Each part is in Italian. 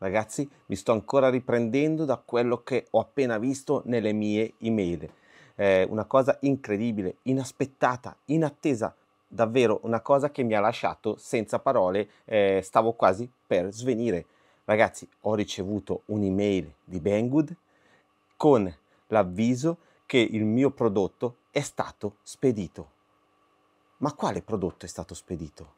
Ragazzi, mi sto ancora riprendendo da quello che ho appena visto nelle mie email. Eh, una cosa incredibile, inaspettata, inattesa, davvero una cosa che mi ha lasciato senza parole, eh, stavo quasi per svenire. Ragazzi, ho ricevuto un'email di Banggood con l'avviso che il mio prodotto è stato spedito. Ma quale prodotto è stato spedito?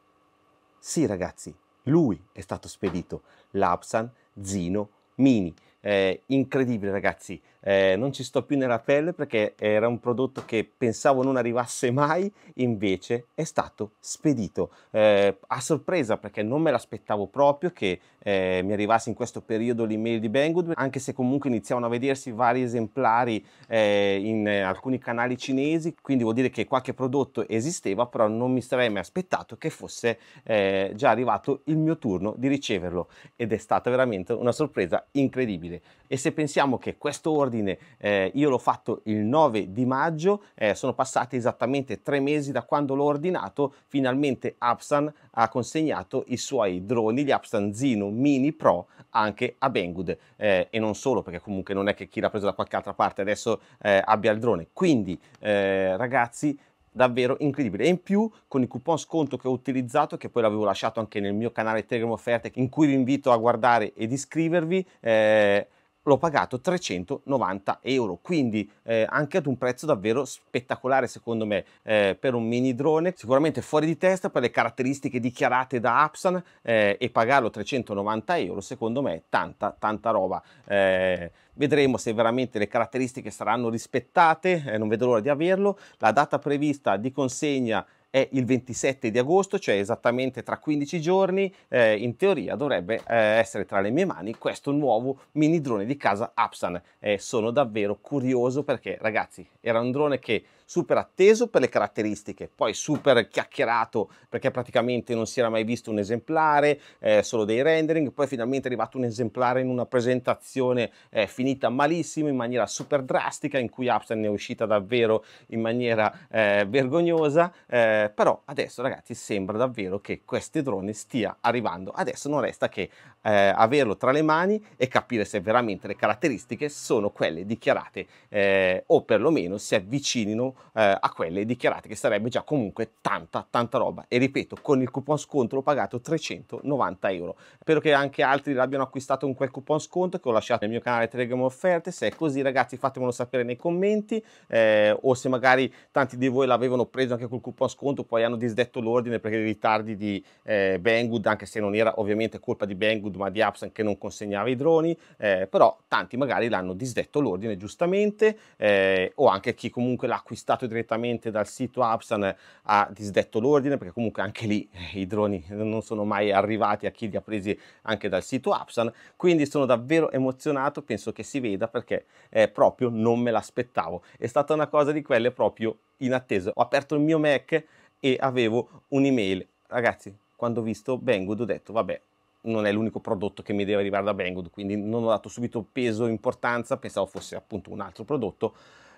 Sì, ragazzi, lui è stato spedito, Lapsan, Zino, Mini. Eh, incredibile ragazzi, eh, non ci sto più nella pelle perché era un prodotto che pensavo non arrivasse mai, invece è stato spedito eh, a sorpresa perché non me l'aspettavo proprio che eh, mi arrivasse in questo periodo l'email di Banggood, anche se comunque iniziavano a vedersi vari esemplari eh, in alcuni canali cinesi, quindi vuol dire che qualche prodotto esisteva, però non mi sarei mai aspettato che fosse eh, già arrivato il mio turno di riceverlo ed è stata veramente una sorpresa incredibile. E se pensiamo che questo ordine ordine eh, io l'ho fatto il 9 di maggio, eh, sono passati esattamente tre mesi da quando l'ho ordinato, finalmente Apsan ha consegnato i suoi droni, gli Apsan Zino Mini Pro, anche a Banggood eh, e non solo perché comunque non è che chi l'ha preso da qualche altra parte adesso eh, abbia il drone. Quindi eh, ragazzi davvero incredibile e in più con il coupon sconto che ho utilizzato che poi l'avevo lasciato anche nel mio canale Telegram offerte in cui vi invito a guardare ed iscrivervi eh, l'ho pagato 390 euro quindi eh, anche ad un prezzo davvero spettacolare secondo me eh, per un mini drone sicuramente fuori di testa per le caratteristiche dichiarate da Apsan eh, e pagarlo 390 euro secondo me è tanta tanta roba eh, vedremo se veramente le caratteristiche saranno rispettate eh, non vedo l'ora di averlo la data prevista di consegna è il 27 di agosto, cioè esattamente tra 15 giorni, eh, in teoria dovrebbe eh, essere tra le mie mani questo nuovo mini drone di casa Apsan. Eh, sono davvero curioso perché ragazzi era un drone che super atteso per le caratteristiche, poi super chiacchierato perché praticamente non si era mai visto un esemplare, eh, solo dei rendering, poi finalmente è arrivato un esemplare in una presentazione eh, finita malissimo, in maniera super drastica, in cui Upstream è uscita davvero in maniera eh, vergognosa, eh, però adesso ragazzi sembra davvero che queste droni stia arrivando, adesso non resta che eh, averlo tra le mani e capire se veramente le caratteristiche sono quelle dichiarate eh, o perlomeno si avvicinino eh, a quelle dichiarate, che sarebbe già comunque tanta, tanta roba. E ripeto, con il coupon sconto l'ho pagato 390 euro. Spero che anche altri l'abbiano acquistato con quel coupon sconto che ho lasciato nel mio canale Telegram Offerte. Se è così, ragazzi, fatemelo sapere nei commenti eh, o se magari tanti di voi l'avevano preso anche col coupon sconto, poi hanno disdetto l'ordine perché i ritardi di eh, Banggood, anche se non era ovviamente colpa di Banggood, ma di Apps che non consegnava i droni, eh, però tanti magari l'hanno disdetto l'ordine giustamente eh, o anche chi comunque l'ha acquistato spostato direttamente dal sito Apsan ha disdetto l'ordine perché comunque anche lì eh, i droni non sono mai arrivati a chi li ha presi anche dal sito Apsan quindi sono davvero emozionato penso che si veda perché eh, proprio non me l'aspettavo è stata una cosa di quelle proprio inattese ho aperto il mio Mac e avevo un'email ragazzi quando ho visto Banggood ho detto vabbè non è l'unico prodotto che mi deve arrivare da Banggood quindi non ho dato subito peso e importanza pensavo fosse appunto un altro prodotto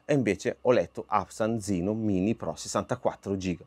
e invece ho letto Apsan Zino Mini Pro 64 GB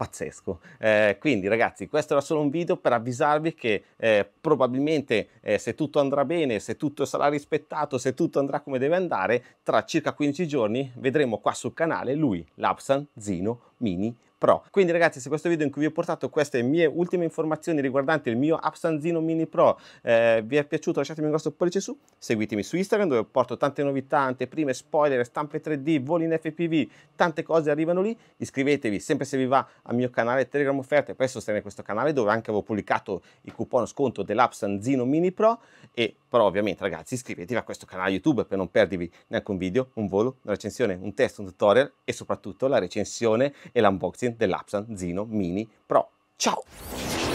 pazzesco. Eh, quindi ragazzi, questo era solo un video per avvisarvi che eh, probabilmente eh, se tutto andrà bene, se tutto sarà rispettato, se tutto andrà come deve andare, tra circa 15 giorni vedremo qua sul canale lui, l'Apsan Zino Mini Pro. Quindi ragazzi se questo video in cui vi ho portato queste mie ultime informazioni riguardanti il mio Absanzino Mini Pro eh, vi è piaciuto lasciatemi un grosso pollice su, seguitemi su Instagram dove porto tante novità, anteprime, spoiler, stampe 3D, voli in FPV, tante cose arrivano lì, iscrivetevi sempre se vi va al mio canale Telegram Offerte per sostenere questo canale dove anche avevo pubblicato il coupon sconto dell'Absanzino Mini Pro e però ovviamente ragazzi iscrivetevi a questo canale YouTube per non perdervi neanche un video, un volo, una recensione, un test, un tutorial e soprattutto la recensione e l'unboxing dell'Apsan Zino Mini Pro. Ciao!